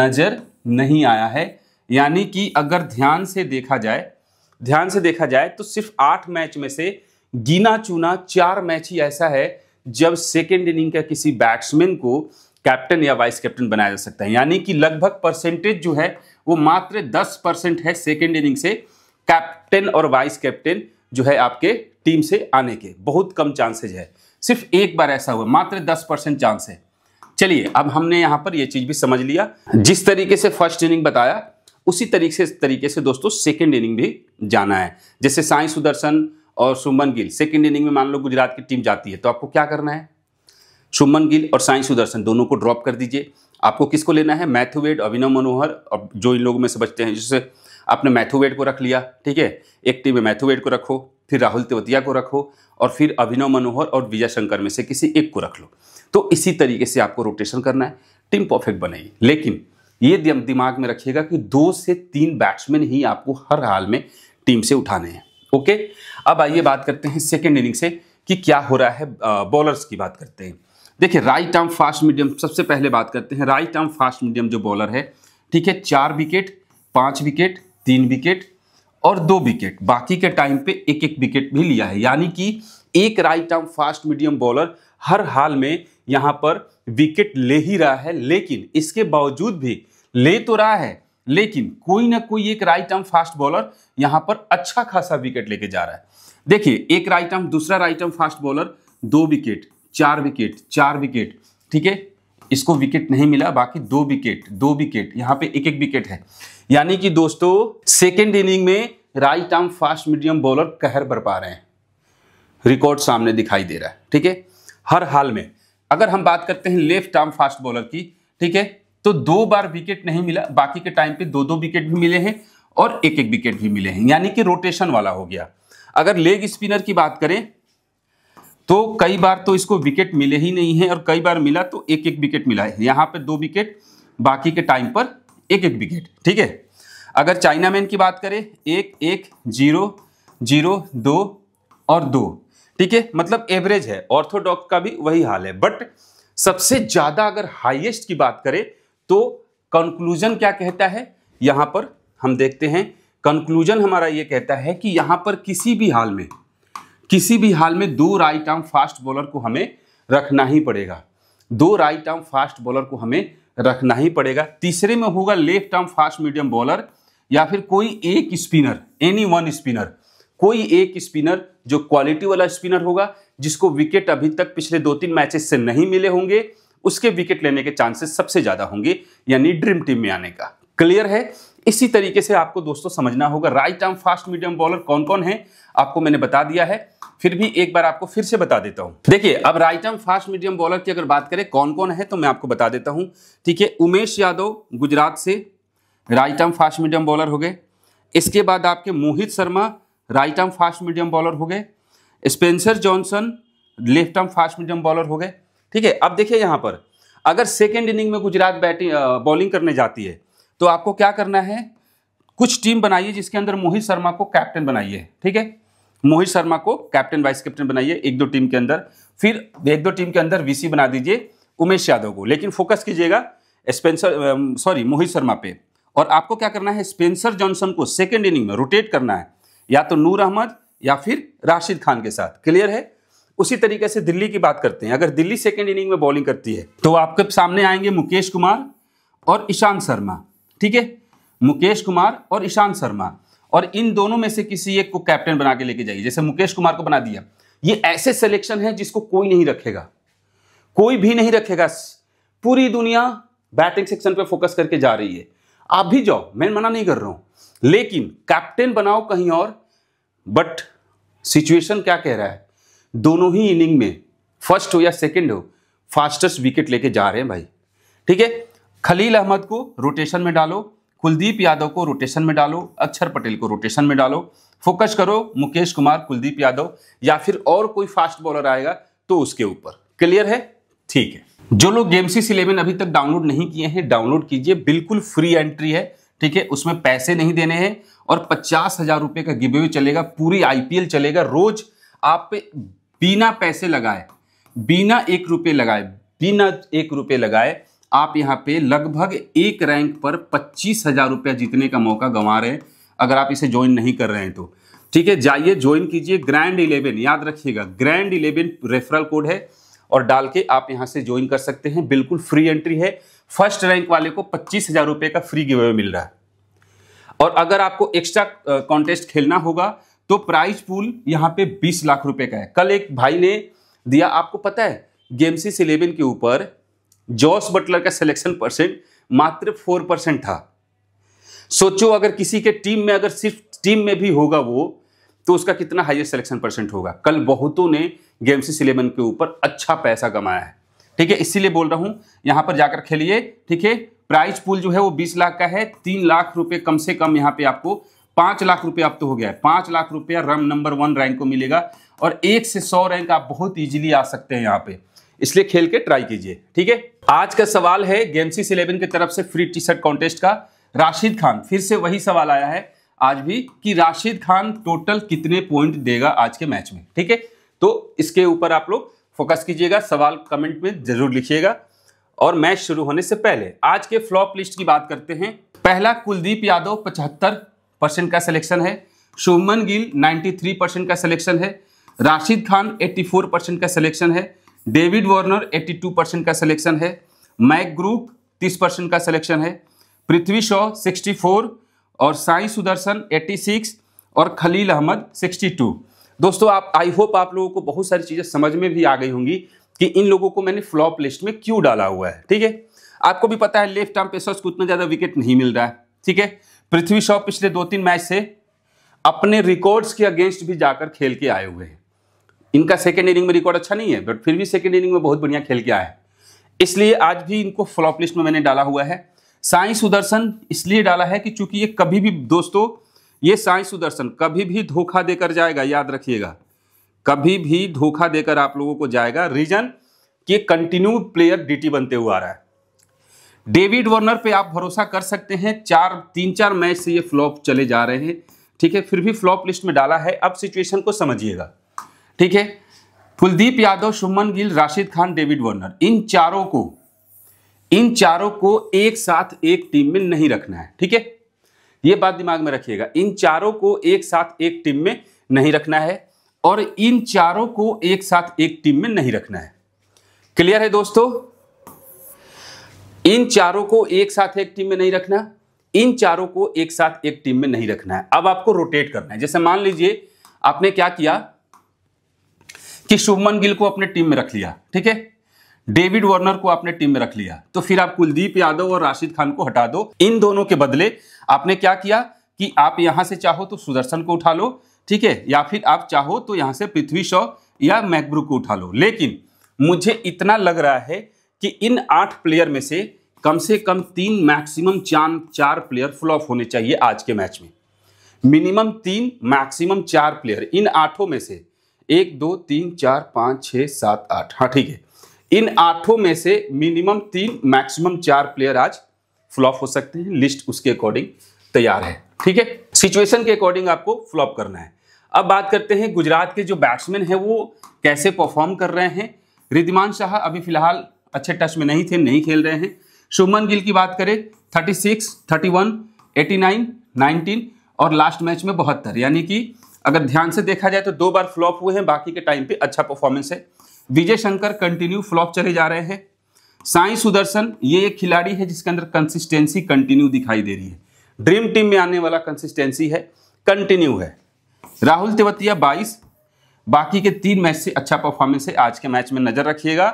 नज़र नहीं आया है यानी कि अगर ध्यान से देखा जाए ध्यान से देखा जाए तो सिर्फ आठ मैच में से गिना चुना चार मैच ही ऐसा है जब सेकेंड इनिंग का किसी बैट्समैन को कैप्टन या वाइस कैप्टन बनाया जा सकता है यानी कि लगभग परसेंटेज जो है वो मात्र दस परसेंट है सेकेंड इनिंग से कैप्टन और वाइस कैप्टन जो है आपके टीम से आने के बहुत कम चांसेज है सिर्फ एक बार ऐसा हुआ मात्र दस परसेंट चांस है चलिए अब हमने यहाँ पर यह चीज़ भी समझ लिया जिस तरीके से फर्स्ट इनिंग बताया उसी तरीके से तरीके से दोस्तों सेकेंड इनिंग भी जाना है जैसे साई सुदर्शन और सुमन गिल सेकेंड इनिंग में मान लो गुजरात की टीम जाती है तो आपको क्या करना है सुमन गिल और साई सुदर्शन दोनों को ड्रॉप कर दीजिए आपको किसको लेना है मैथुवेड अभिनव मनोहर और जो इन लोगों में से बचते हैं जैसे आपने मैथुवेड को रख लिया ठीक है एक टीम में मैथुवेड को रखो फिर राहुल तेवतिया को रखो और फिर अभिनव मनोहर और विजय शंकर में से किसी एक को रख लो तो इसी तरीके से आपको रोटेशन करना है टीम परफेक्ट बनेगी लेकिन ये दिमाग में रखिएगा कि दो से तीन बैट्समैन ही आपको हर हाल में टीम से उठाने हैं ओके अब आइए बात करते हैं सेकेंड इनिंग से कि क्या हो रहा है बॉलर्स की बात करते हैं देखिए राइट आर्म फास्ट मीडियम सबसे पहले बात करते हैं राइट आर्म फास्ट मीडियम जो बॉलर है ठीक है चार विकेट पाँच विकेट तीन विकेट और दो विकेट बाकी के टाइम पे एक एक विकेट भी लिया है यानी कि एक right arm fast medium bowler हर हाल में यहाँ पर विकेट ले ही रहा है लेकिन इसके बावजूद भी ले तो रहा है लेकिन कोई ना कोई एक राइट आर्म फास्ट बॉलर यहाँ पर अच्छा खासा विकेट लेके जा रहा है देखिए एक राइट आर्म दूसरा राइट आर्म फास्ट बॉलर दो विकेट चार विकेट चार विकेट ठीक है इसको विकेट नहीं मिला बाकी दो विकेट दो विकेट यहाँ पे एक एक विकेट है यानी कि दोस्तों सेकेंड इनिंग में right arm fast medium bowler कहर पा रहे हैं रिकॉर्ड सामने दिखाई दे रहा है ठीक है हर हाल में अगर हम बात करते हैं लेफ्ट आर्म फास्ट बॉलर की ठीक है तो दो बार विकेट नहीं मिला बाकी के टाइम पे दो दो विकेट भी मिले हैं और एक एक विकेट भी मिले हैं यानी कि रोटेशन वाला हो गया अगर लेग स्पिनर की बात करें तो कई बार तो इसको विकेट मिले ही नहीं है और कई बार मिला तो एक एक विकेट मिला है यहाँ पर दो विकेट बाकी के टाइम पर एक एक विकेट ठीक है अगर चाइना मैन की बात करें एक एक जीरो जीरो दो और दो ठीक है मतलब एवरेज है ऑर्थोडॉक्स का भी वही हाल है बट सबसे ज़्यादा अगर हाईएस्ट की बात करें तो कंक्लूजन क्या कहता है यहाँ पर हम देखते हैं कंक्लूजन हमारा ये कहता है कि यहाँ पर किसी भी हाल में किसी भी हाल में दो राइट आर्म फास्ट बॉलर को हमें रखना ही पड़ेगा दो राइट आर्म फास्ट बॉलर को हमें रखना ही पड़ेगा तीसरे में होगा left arm fast medium bowler या फिर कोई एक स्पिनर एनी वन स्पिनर कोई एक स्पिनर जो क्वालिटी वाला स्पिनर होगा जिसको विकेट अभी तक पिछले दो तीन मैचेस से नहीं मिले होंगे उसके विकेट लेने के चांसेस सबसे ज़्यादा होंगे यानी ड्रीम टीम में आने का क्लियर है इसी तरीके से आपको दोस्तों समझना होगा right arm fast medium bowler कौन कौन है आपको मैंने बता दिया है फिर भी एक बार आपको फिर से बता देता हूं देखिए अब right arm fast medium bowler की अगर बात करें कौन कौन है तो मैं आपको बता देता हूं ठीक है उमेश यादव गुजरात से right arm fast medium bowler हो गए इसके बाद आपके Mohit Sharma right arm fast medium bowler हो गए Spencer Johnson left arm fast medium bowler हो गए ठीक है अब देखिए यहां पर अगर सेकेंड इनिंग में गुजरात बैटिंग बॉलिंग करने जाती है तो आपको क्या करना है कुछ टीम बनाइए जिसके अंदर मोहित शर्मा को कैप्टन बनाइए ठीक है मोहित शर्मा को कैप्टन वाइस कैप्टन बनाइए एक दो टीम के अंदर फिर एक दो टीम के अंदर वीसी बना दीजिए उमेश यादव को लेकिन फोकस कीजिएगा स्पेंसर सॉरी मोहित शर्मा पे और आपको क्या करना है स्पेंसर जॉनसन को सेकेंड इनिंग में रोटेट करना है या तो नूर अहमद या फिर राशिद खान के साथ क्लियर है उसी तरीके से दिल्ली की बात करते हैं अगर दिल्ली सेकेंड इनिंग में बॉलिंग करती है तो आपके सामने आएंगे मुकेश कुमार और ईशांत शर्मा ठीक है मुकेश कुमार और ईशांत शर्मा और इन दोनों में से किसी एक को कैप्टन बना के लेके जाइए जैसे मुकेश कुमार को बना दिया ये ऐसे सिलेक्शन है जिसको कोई नहीं रखेगा कोई भी नहीं रखेगा पूरी दुनिया बैटिंग सेक्शन पे फोकस करके जा रही है आप भी जाओ मैं मना नहीं कर रहा हूं लेकिन कैप्टन बनाओ कहीं और बट सिचुएशन क्या कह रहा है दोनों ही इनिंग में फर्स्ट हो या सेकंड हो फास्टेस्ट विकेट लेके जा रहे हैं भाई ठीक है खलील अहमद को रोटेशन में डालो कुलदीप यादव को रोटेशन में डालो अक्षर पटेल को रोटेशन में डालो फोकस करो मुकेश कुमार कुलदीप यादव या फिर और कोई फास्ट बॉलर आएगा तो उसके ऊपर क्लियर है ठीक है जो लोग गेम सी इलेवन अभी तक डाउनलोड नहीं किए हैं डाउनलोड कीजिए बिल्कुल फ्री एंट्री है ठीक है उसमें पैसे नहीं देने हैं और पचास हजार रुपये का भी चलेगा पूरी आईपीएल चलेगा रोज आप बिना पैसे लगाए बिना एक रुपये लगाए बिना एक रुपये लगाए आप यहाँ पे लगभग एक रैंक पर पच्चीस हज़ार रुपया जीतने का मौका गंवा रहे हैं अगर आप इसे ज्वाइन नहीं कर रहे हैं तो ठीक है जाइए ज्वाइन कीजिए ग्रैंड इलेवन याद रखिएगा ग्रैंड इलेवन रेफरल कोड है और डाल के आप यहाँ से ज्वाइन कर सकते हैं बिल्कुल फ्री एंट्री है फर्स्ट रैंक वाले को पच्चीस हज़ार रुपये का फ्री गिवे मिल रहा है और अगर आपको एक्स्ट्रा कॉन्टेस्ट खेलना होगा तो प्राइज पूल यहाँ पे बीस लाख रुपए का है कल एक भाई ने दिया आपको पता है गेमसिस इलेवन के ऊपर जॉस बटलर का सिलेक्शन परसेंट मात्र फोर परसेंट था सोचो अगर किसी के टीम में अगर सिर्फ टीम में भी होगा वो तो उसका कितना हाइएस्ट सिलेक्शन परसेंट होगा कल बहुतों ने गेमसिस इलेवन के ऊपर अच्छा पैसा कमाया है ठीक है इसीलिए बोल रहा हूं यहां पर जाकर खेलिए ठीक है प्राइस पूल जो है वो बीस लाख का है तीन लाख रुपए कम से कम यहां पे आपको पांच लाख रुपए आप तो हो गया है पांच लाख रुपया रम नंबर वन रैंक को मिलेगा और एक से सौ रैंक आप बहुत इजीली आ सकते हैं यहां पे इसलिए खेल के ट्राई कीजिए ठीक है आज का सवाल है गेमसिस इलेवन की तरफ से फ्री टी शर्ट कॉन्टेस्ट का राशिद खान फिर से वही सवाल आया है आज भी कि राशिद खान टोटल कितने पॉइंट देगा आज के मैच में ठीक है तो इसके ऊपर आप लोग फोकस कीजिएगा सवाल कमेंट में जरूर लिखिएगा और मैच शुरू होने से पहले आज के फ्लॉप लिस्ट की बात करते हैं पहला कुलदीप यादव पचहत्तर परसेंट का सिलेक्शन है शुभमन गिल 93 परसेंट का सिलेक्शन है राशिद खान 84 परसेंट का सिलेक्शन है डेविड वार्नर 82 परसेंट का सिलेक्शन है मैक ग्रुप 30 परसेंट का सिलेक्शन है पृथ्वी शॉ 64 और साई सुदर्शन 86 और खलील अहमद 62 दोस्तों आप आई होप आप लोगों को बहुत सारी चीज़ें समझ में भी आ गई होंगी कि इन लोगों को मैंने फ्लॉप लिस्ट में क्यों डाला हुआ है ठीक है आपको भी पता है लेफ्ट आर्म पेसर्स को उतना ज़्यादा विकेट नहीं मिल रहा है ठीक है पृथ्वी शॉ पिछले दो तीन मैच से अपने रिकॉर्ड्स के अगेंस्ट भी जाकर खेल के आए हुए हैं इनका सेकेंड इनिंग में रिकॉर्ड अच्छा नहीं है बट फिर भी सेकेंड इनिंग में बहुत बढ़िया खेल के आए इसलिए आज भी इनको फ्लॉप लिस्ट में मैंने डाला हुआ है साई सुदर्शन इसलिए डाला है कि चूंकि ये कभी भी दोस्तों ये साई सुदर्शन कभी भी धोखा देकर जाएगा याद रखिएगा कभी भी धोखा देकर आप लोगों को जाएगा रीजन कि कंटिन्यू प्लेयर डीटी बनते हुए आ रहा है डेविड वॉर्नर पे आप भरोसा कर सकते हैं चार तीन चार मैच से ये फ्लॉप चले जा रहे हैं ठीक है फिर भी फ्लॉप लिस्ट में डाला है अब सिचुएशन को समझिएगा ठीक है कुलदीप यादव सुमन गिल राशिद खान डेविड वॉर्नर इन चारों को इन चारों को एक साथ एक टीम में नहीं रखना है ठीक है ये बात दिमाग में रखिएगा इन चारों को एक साथ एक टीम में नहीं रखना है और इन चारों को एक साथ एक टीम में नहीं रखना है क्लियर है दोस्तों इन चारों को एक साथ एक टीम में नहीं रखना इन चारों को एक साथ एक टीम में नहीं रखना है अब आपको रोटेट करना है जैसे मान लीजिए आपने क्या किया कि शुभमन गिल को अपने टीम में रख लिया ठीक है डेविड वार्नर को आपने टीम में रख लिया तो फिर आप कुलदीप यादव और राशिद खान को हटा दो इन दोनों के बदले आपने क्या किया कि आप यहां से चाहो तो सुदर्शन को उठा लो ठीक है या फिर आप चाहो तो यहां से पृथ्वी शॉ या मैकब्रू को उठा लो लेकिन मुझे इतना लग रहा है कि इन आठ प्लेयर में से कम से कम तीन मैक्सिमम चार चार प्लेयर फ्लॉप होने चाहिए आज के मैच में मिनिमम तीन मैक्सिमम चार प्लेयर इन आठों में से एक दो तीन चार पाँच छः सात आठ हाँ ठीक है इन आठों में से मिनिमम तीन मैक्सिमम चार प्लेयर आज फ्लॉप हो सकते हैं लिस्ट उसके अकॉर्डिंग तैयार है ठीक है सिचुएशन के अकॉर्डिंग आपको फ्लॉप करना है अब बात करते हैं गुजरात के जो बैट्समैन हैं वो कैसे परफॉर्म कर रहे हैं रिद्धिमान शाह अभी फिलहाल अच्छे टच में नहीं थे नहीं खेल रहे हैं शुभमन गिल की बात करें 36, 31, 89, 19 और लास्ट मैच में बहत्तर यानी कि अगर ध्यान से देखा जाए तो दो बार फ्लॉप हुए हैं बाकी के टाइम पे अच्छा परफॉर्मेंस है विजय शंकर कंटिन्यू फ्लॉप चले जा रहे हैं साई सुदर्शन ये एक खिलाड़ी है जिसके अंदर कंसिस्टेंसी कंटिन्यू दिखाई दे रही है ड्रीम टीम में आने वाला कंसिस्टेंसी है कंटिन्यू है राहुल तेवतिया बाईस बाकी के तीन मैच से अच्छा परफॉर्मेंस है आज के मैच में नज़र रखिएगा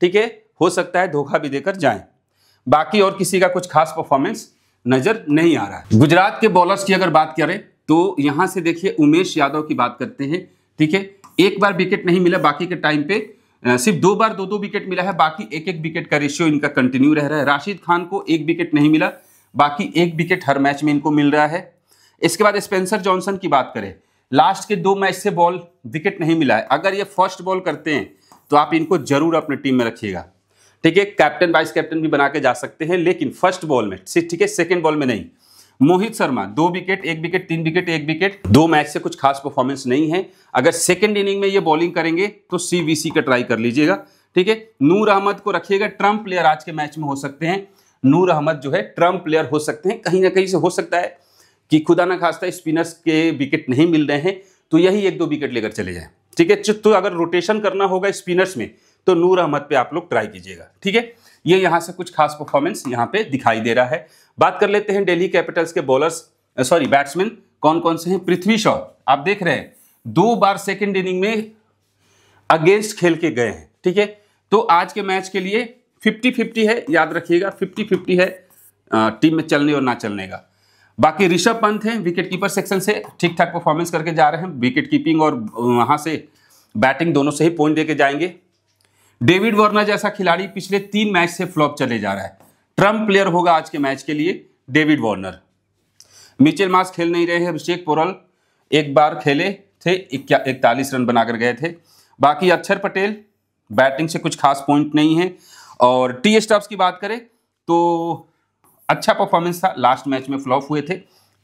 ठीक है हो सकता है धोखा भी देकर जाए बाकी और किसी का कुछ खास परफॉर्मेंस नज़र नहीं आ रहा है गुजरात के बॉलर्स की अगर बात करें तो यहां से देखिए उमेश यादव की बात करते हैं ठीक है एक बार विकेट नहीं मिला बाकी के टाइम पे सिर्फ दो बार दो दो विकेट मिला है बाकी एक एक विकेट का रेशियो इनका कंटिन्यू रह रहा है राशिद खान को एक विकेट नहीं मिला बाकी एक विकेट हर मैच में इनको मिल रहा है इसके बाद स्पेंसर जॉनसन की बात करें लास्ट के दो मैच से बॉल विकेट नहीं मिला है अगर ये फर्स्ट बॉल करते हैं तो आप इनको जरूर अपने टीम में रखिएगा ठीक है कैप्टन वाइस कैप्टन भी बना के जा सकते हैं लेकिन फर्स्ट बॉल में ठीक है सेकेंड बॉल में नहीं मोहित शर्मा दो विकेट एक विकेट तीन विकेट एक विकेट दो मैच से कुछ खास परफॉर्मेंस नहीं है अगर सेकेंड इनिंग में ये बॉलिंग करेंगे तो सीवीसी का ट्राई कर लीजिएगा ठीक है नूर अहमद को रखिएगा ट्रम्प प्लेयर आज के मैच में हो सकते हैं नूर अहमद जो है ट्रम्प प्लेयर हो सकते हैं कहीं ना कहीं से हो सकता है कि खुदा ना खासता स्पिनर्स के विकेट नहीं मिल रहे हैं तो यही एक दो विकेट लेकर चले जाए ठीक है तो अगर रोटेशन करना होगा स्पिनर्स में तो नूर अहमद पे आप लोग ट्राई कीजिएगा ठीक है ये यहाँ से कुछ खास परफॉर्मेंस यहाँ पे दिखाई दे रहा है बात कर लेते हैं डेली कैपिटल्स के बॉलर्स सॉरी बैट्समैन कौन कौन से हैं पृथ्वी शॉ आप देख रहे हैं दो बार सेकेंड इनिंग में अगेंस्ट खेल के गए हैं ठीक है तो आज के मैच के लिए फिफ्टी फिफ्टी है याद रखिएगा फिफ्टी फिफ्टी है टीम में चलने और ना चलने का बाकी ऋषभ पंत हैं विकेट कीपर सेक्शन से ठीक ठाक परफॉर्मेंस करके जा रहे हैं विकेट कीपिंग और वहाँ से बैटिंग दोनों से ही पॉइंट देके जाएंगे डेविड वर्ना जैसा खिलाड़ी पिछले तीन मैच से फ्लॉप चले जा रहा है ट्रम्प प्लेयर होगा आज के मैच के लिए डेविड वार्नर मिचेल मास खेल नहीं रहे हैं अभिषेक पोरल एक बार खेले थे इकतालीस रन बनाकर गए थे बाकी अक्षर पटेल बैटिंग से कुछ खास पॉइंट नहीं है और टी स्टॉप्स की बात करें तो अच्छा परफॉर्मेंस था लास्ट मैच में फ्लॉप हुए थे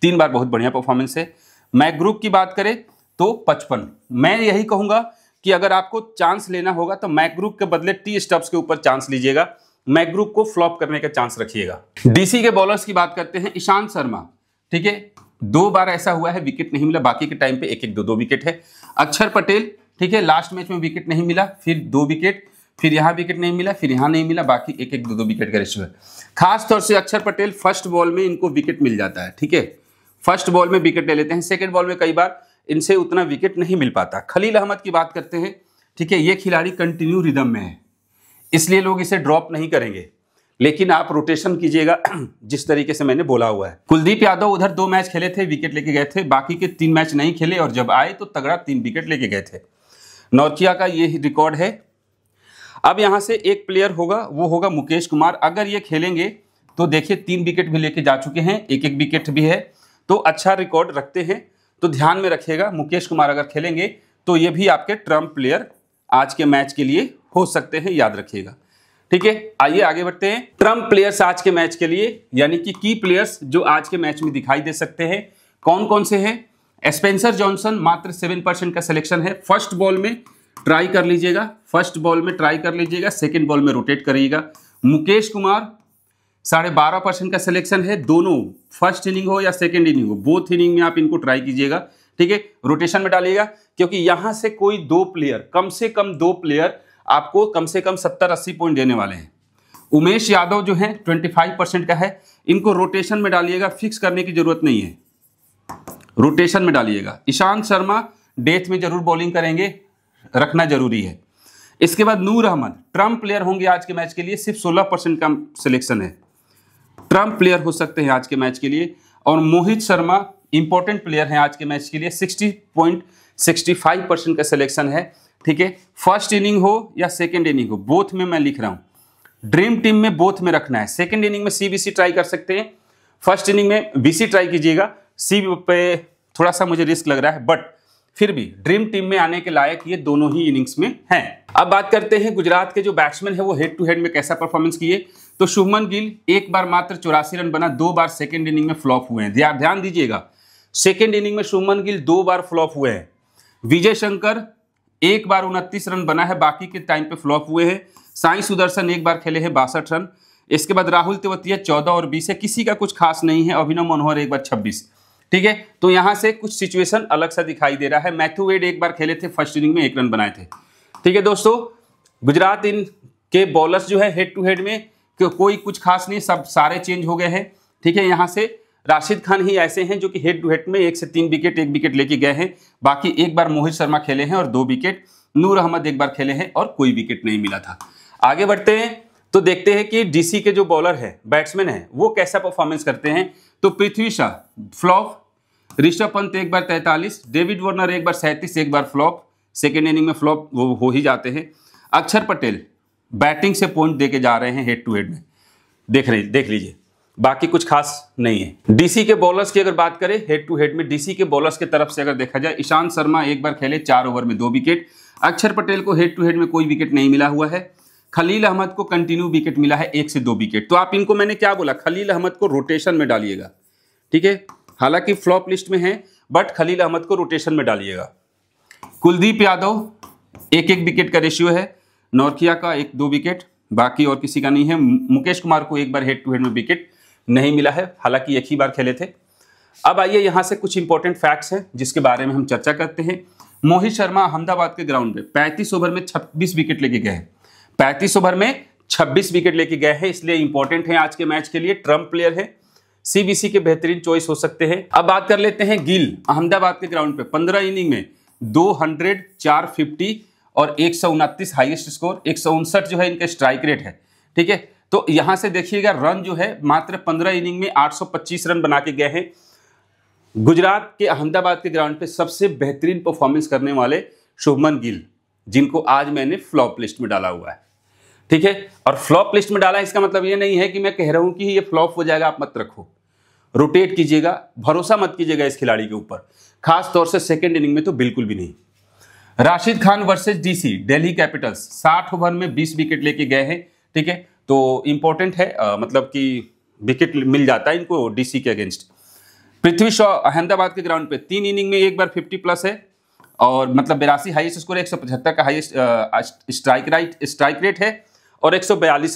तीन बार बहुत बढ़िया परफॉर्मेंस है मैक ग्रुप की बात करें तो पचपन मैं यही कहूँगा कि अगर आपको चांस लेना होगा तो मैकग्रुप के बदले टी स्टब्स के ऊपर चांस लीजिएगा मैकग्रुप को फ्लॉप करने का चांस रखिएगा डीसी के बॉलर्स की बात करते हैं ईशांत शर्मा ठीक है दो बार ऐसा हुआ है विकेट नहीं मिला बाकी के टाइम पे एक एक दो दो विकेट है अक्षर पटेल ठीक है लास्ट मैच में विकेट नहीं मिला फिर दो विकेट फिर यहाँ विकेट नहीं मिला फिर यहाँ नहीं मिला बाकी एक एक दो दो विकेट का रिश्वत खास तौर से अक्षर पटेल फर्स्ट बॉल में इनको विकेट मिल जाता है ठीक है फर्स्ट बॉल में विकेट ले लेते हैं सेकेंड बॉल में कई बार इनसे उतना विकेट नहीं मिल पाता खलील अहमद की बात करते हैं ठीक है ये खिलाड़ी कंटिन्यू रिदम में है इसलिए लोग इसे ड्रॉप नहीं करेंगे लेकिन आप रोटेशन कीजिएगा जिस तरीके से मैंने बोला हुआ है कुलदीप यादव उधर दो मैच खेले थे विकेट लेके गए थे बाकी के तीन मैच नहीं खेले और जब आए तो तगड़ा तीन विकेट लेके गए थे नौचिया का ये रिकॉर्ड है अब यहाँ से एक प्लेयर होगा वो होगा मुकेश कुमार अगर ये खेलेंगे तो देखिए तीन विकेट भी लेके जा चुके हैं एक एक विकेट भी है तो अच्छा रिकॉर्ड रखते हैं तो ध्यान में रखिएगा मुकेश कुमार अगर खेलेंगे तो ये भी आपके ट्रम्प प्लेयर आज के मैच के लिए हो सकते हैं याद रखिएगा ठीक है आइए आगे बढ़ते हैं ट्रम्प प्लेयर्स आज के मैच के लिए यानी कि की प्लेयर्स जो आज के मैच में दिखाई दे सकते हैं कौन कौन से हैं स्पेंसर जॉनसन मात्र सेवन परसेंट का सिलेक्शन है फर्स्ट बॉल में ट्राई कर लीजिएगा फर्स्ट बॉल में ट्राई कर लीजिएगा सेकेंड बॉल में रोटेट करिएगा मुकेश कुमार साढ़े बारह परसेंट का सिलेक्शन है दोनों फर्स्ट इनिंग हो या सेकेंड इनिंग हो बोथ इनिंग में आप इनको ट्राई कीजिएगा ठीक है रोटेशन में डालिएगा क्योंकि यहां से कोई दो प्लेयर कम से कम दो प्लेयर आपको कम से कम सत्तर अस्सी पॉइंट देने वाले हैं उमेश यादव जो है ट्वेंटी फाइव परसेंट का है इनको रोटेशन में डालिएगा फिक्स करने की जरूरत नहीं है रोटेशन में डालिएगा ईशांत शर्मा डेथ में जरूर बॉलिंग करेंगे रखना जरूरी है इसके बाद नूर अहमद ट्रम्प प्लेयर होंगे आज के मैच के लिए सिर्फ सोलह परसेंट का सिलेक्शन है ट्रम्प प्लेयर हो सकते हैं आज के मैच के लिए और मोहित शर्मा इंपॉर्टेंट प्लेयर हैं आज के मैच के लिए sixty point sixty five percent का सिलेक्शन है ठीक है फर्स्ट इनिंग हो या सेकेंड इनिंग हो बोथ में मैं लिख रहा हूँ ड्रीम टीम में बोथ में रखना है सेकेंड इनिंग में सीबीसी ट्राई कर सकते हैं फर्स्ट इनिंग में बीसी ट्राई कीजिएगा सी पे थोड़ा सा मुझे रिस्क लग रहा है बट फिर भी ड्रीम टीम में आने के लायक ये दोनों ही इनिंग्स में हैं अब बात करते हैं गुजरात के जो बैट्समैन है वो हेड टू हेड में कैसा परफॉर्मेंस किए तो शुभमन गिल एक बार मात्र चौरासी रन बना दो बार सेकेंड इनिंग में फ्लॉप हुए हैं ध्यान दीजिएगा सेकेंड इनिंग में शुभमन गिल दो बार फ्लॉप हुए हैं विजय शंकर एक बार उनतीस रन बना है बाकी के टाइम पे फ्लॉप हुए हैं साई सुदर्शन एक बार खेले हैं बासठ रन इसके बाद राहुल तेवतिया चौदह और बीस है किसी का कुछ खास नहीं है अभिनव मनोहर एक बार छब्बीस ठीक है तो यहाँ से कुछ सिचुएशन अलग सा दिखाई दे रहा है मैथ्यू वेड एक बार खेले थे फर्स्ट इनिंग में एक रन बनाए थे ठीक है दोस्तों गुजरात इन के बॉलर्स जो है हेड टू हेड में तो कोई कुछ खास नहीं सब सारे चेंज हो गए हैं ठीक है यहाँ से राशिद खान ही ऐसे हैं जो कि हेड टू हेड में एक से तीन विकेट एक विकेट लेके गए हैं बाकी एक बार मोहित शर्मा खेले हैं और दो विकेट नूर अहमद एक बार खेले हैं और कोई विकेट नहीं मिला था आगे बढ़ते हैं तो देखते हैं कि डीसी के जो बॉलर है बैट्समैन है वो कैसा परफॉर्मेंस करते हैं तो पृथ्वी शाह फ्लॉप ऋषभ पंत एक बार तैंतालीस डेविड वॉर्नर एक बार सैंतीस एक बार फ्लॉप सेकेंड इनिंग में फ्लॉप वो हो ही जाते हैं अक्षर पटेल बैटिंग से पॉइंट देके जा रहे हैं हेड टू हेड में देख रहे देख लीजिए बाकी कुछ खास नहीं है डीसी के बॉलर्स की अगर बात करें हेड टू हेड में डीसी के बॉलर्स की तरफ से अगर देखा जाए ईशांत शर्मा एक बार खेले चार ओवर में दो विकेट अक्षर पटेल को हेड टू हेड में कोई विकेट नहीं मिला हुआ है खलील अहमद को कंटिन्यू विकेट मिला है एक से दो विकेट तो आप इनको मैंने क्या बोला खलील अहमद को रोटेशन में डालिएगा ठीक है हालांकि फ्लॉप लिस्ट में है बट खलील अहमद को रोटेशन में डालिएगा कुलदीप यादव एक एक विकेट का रेशियो है नौरखिया का एक दो विकेट बाकी और किसी का नहीं है मुकेश कुमार को एक बार हेड टू हेड में विकेट नहीं मिला है हालांकि एक ही बार खेले थे अब आइए यहाँ से कुछ इंपॉर्टेंट फैक्ट्स हैं जिसके बारे में हम चर्चा करते हैं मोहित शर्मा अहमदाबाद के ग्राउंड में पैंतीस ओवर में छब्बीस विकेट लेके गए हैं पैंतीस ओवर में छब्बीस विकेट लेके गए हैं इसलिए इंपॉर्टेंट है आज के मैच के लिए ट्रम्प प्लेयर है सीबीसी के बेहतरीन चॉइस हो सकते हैं अब बात कर लेते हैं गिल अहमदाबाद के ग्राउंड पे पंद्रह इनिंग में दो हंड्रेड चार फिफ्टी और एक हाईएस्ट स्कोर एक जो है इनका स्ट्राइक रेट है ठीक है तो यहां से देखिएगा रन जो है मात्र 15 इनिंग में 825 रन बना के गए हैं गुजरात के अहमदाबाद के ग्राउंड पे सबसे बेहतरीन परफॉर्मेंस करने वाले शुभमन गिल जिनको आज मैंने फ्लॉप लिस्ट में डाला हुआ है ठीक है और फ्लॉप लिस्ट में डाला इसका मतलब ये नहीं है कि मैं कह रहा हूं कि ये फ्लॉप हो जाएगा आप मत रखो रोटेट कीजिएगा भरोसा मत कीजिएगा इस खिलाड़ी के ऊपर खासतौर से सेकेंड इनिंग में तो बिल्कुल भी नहीं Rashid Khan versus DC Delhi Capitals साठ ओवर में बीस विकेट लेके गए हैं ठीक है तो इम्पोर्टेंट है आ, मतलब कि विकेट मिल जाता है इनको डीसी के अगेंस्ट पृथ्वी शॉ अहमदाबाद के ग्राउंड पे तीन इनिंग में एक बार फिफ्टी प्लस है और मतलब बेरासी हाईएस्ट स्कोर एक सौ पचहत्तर का highest strike right strike rate है और एक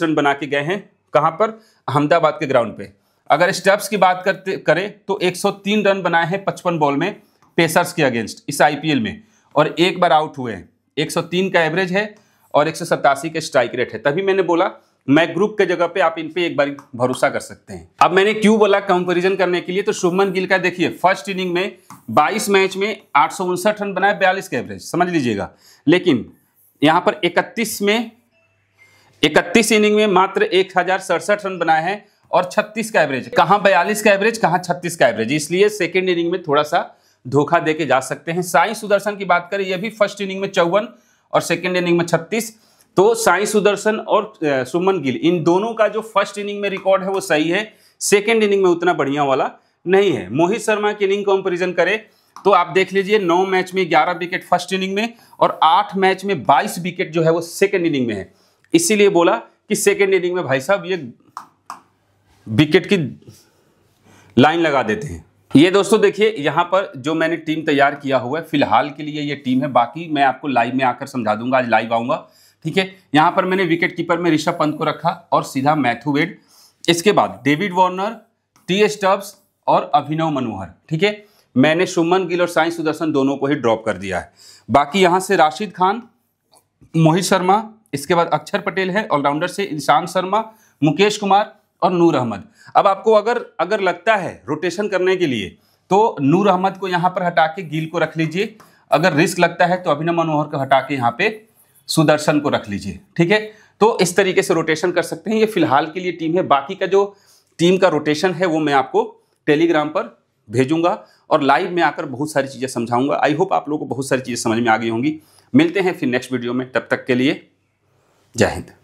रन बना के गए हैं कहाँ पर अहमदाबाद के ग्राउंड पे अगर स्टेप्स की बात करते करें तो 103 रन बनाए हैं 55 बॉल में पेसर्स के अगेंस्ट इस आईपीएल में और एक बार आउट हुए हैं 103 का एवरेज है और एक का स्ट्राइक रेट है तभी मैंने बोला मैं ग्रुप के जगह पे आप इन पे एक बार भरोसा कर सकते हैं अब मैंने क्यों बोला कंपेरिजन करने के लिए तो शुभमन गिल का देखिए फर्स्ट इनिंग में 22 मैच में आठ रन बनाए 42 का एवरेज समझ लीजिएगा लेकिन यहाँ पर 31 में 31 इनिंग में मात्र एक रन बनाए हैं और 36 का एवरेज कहाँ 42 का एवरेज कहाँ 36 का एवरेज इसलिए सेकेंड इनिंग में थोड़ा सा धोखा दे के जा सकते हैं साई सुदर्शन की बात करें यह भी फर्स्ट इनिंग में चौवन और सेकेंड इनिंग में छत्तीस तो साई सुदर्शन और सुमन गिल इन दोनों का जो फर्स्ट इनिंग में रिकॉर्ड है वो सही है सेकेंड इनिंग में उतना बढ़िया वाला नहीं है मोहित शर्मा की इनिंग कंपेरिजन करें तो आप देख लीजिए नौ मैच में ग्यारह विकेट फर्स्ट इनिंग में और आठ मैच में बाईस विकेट जो है वो सेकेंड इनिंग में है इसीलिए बोला कि सेकेंड इनिंग में भाई साहब ये विकेट की लाइन लगा देते हैं ये दोस्तों देखिए यहाँ पर जो मैंने टीम तैयार किया हुआ है फिलहाल के लिए ये टीम है बाकी मैं आपको लाइव में आकर समझा दूंगा आज लाइव आऊंगा ठीक है यहाँ पर मैंने विकेट कीपर में ऋषभ पंत को रखा और सीधा मैथ्यू वेड इसके बाद David Warner T S Tubbs और अभिनव मनोहर ठीक है मैंने सुमन गिल और साई सुदर्शन दोनों को ही ड्रॉप कर दिया है बाकी यहाँ से राशिद खान मोहित शर्मा इसके बाद अक्षर पटेल है ऑलराउंडर से ईशान शर्मा मुकेश कुमार और नूर अहमद अब आपको अगर अगर लगता है रोटेशन करने के लिए तो नूर अहमद को यहाँ पर हटा के गिल को रख लीजिए अगर रिस्क लगता है तो अभिनव मनोहर को हटा के यहाँ पे सुदर्शन को रख लीजिए ठीक है तो इस तरीके से रोटेशन कर सकते हैं ये फिलहाल के लिए टीम है बाकी का जो टीम का रोटेशन है वो मैं आपको टेलीग्राम पर भेजूंगा और लाइव में आकर बहुत सारी चीज़ें समझाऊंगा आई होप आप लोगों को बहुत सारी चीज़ें समझ में आ गई होंगी मिलते हैं फिर नेक्स्ट वीडियो में तब तक के लिए जय हिंद